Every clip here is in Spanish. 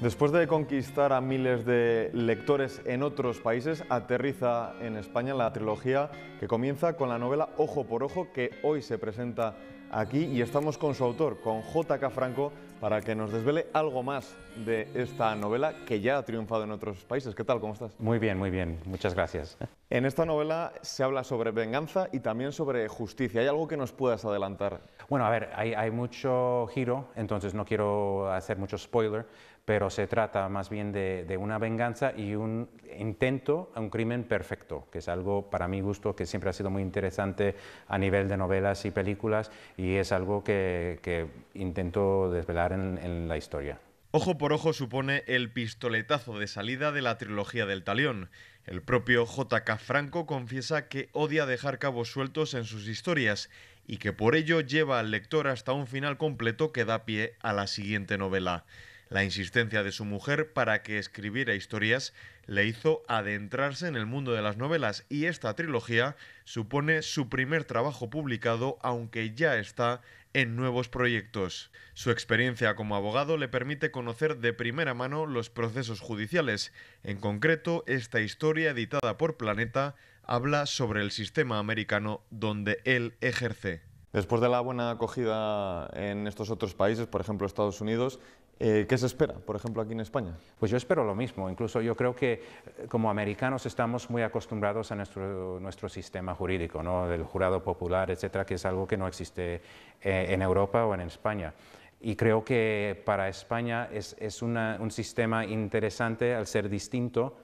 Después de conquistar a miles de lectores en otros países, aterriza en España la trilogía que comienza con la novela Ojo por Ojo, que hoy se presenta aquí y estamos con su autor, con J.K. Franco, para que nos desvele algo más de esta novela que ya ha triunfado en otros países. ¿Qué tal? ¿Cómo estás? Muy bien, muy bien. Muchas gracias. En esta novela se habla sobre venganza y también sobre justicia. ¿Hay algo que nos puedas adelantar? Bueno, a ver, hay, mucho giro, entonces no quiero hacer mucho spoiler, pero se trata más bien de, de, una venganza y un intento a un crimen perfecto, que es algo para mi gusto que siempre ha sido muy interesante a nivel de novelas y películas y es algo que, intento desvelar en, en la historia. Ojo por ojo supone el pistoletazo de salida de la trilogía del talión. El propio JK Franco confiesa que odia dejar cabos sueltos en sus historias y que por ello lleva al lector hasta un final completo que da pie a la siguiente novela. La insistencia de su mujer para que escribiera historias le hizo adentrarse en el mundo de las novelas y esta trilogía supone su primer trabajo publicado aunque ya está en nuevos proyectos. Su experiencia como abogado le permite conocer de primera mano los procesos judiciales. En concreto, esta historia editada por Planeta habla sobre el sistema americano donde él ejerce. Después de la buena acogida en estos otros países, por ejemplo Estados Unidos, eh, ¿Qué se espera, por ejemplo, aquí en España? Pues yo espero lo mismo. Incluso yo creo que eh, como americanos estamos muy acostumbrados a nuestro, sistema jurídico, del jurado popular, etcétera, que es algo que no existe eh, en Europa o en España. Y creo que para España es, un sistema interesante al ser distinto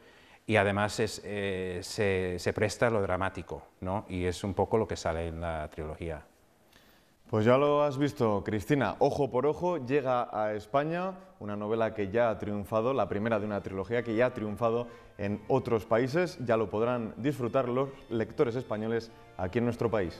y además se, presta a lo dramático, y es un poco lo que sale en la trilogía. Pues ya lo has visto, Cristina. Ojo por ojo llega a España una novela que ya ha triunfado, la primera de una trilogía que ya ha triunfado en otros países. Ya lo podrán disfrutar los lectores españoles aquí en nuestro país.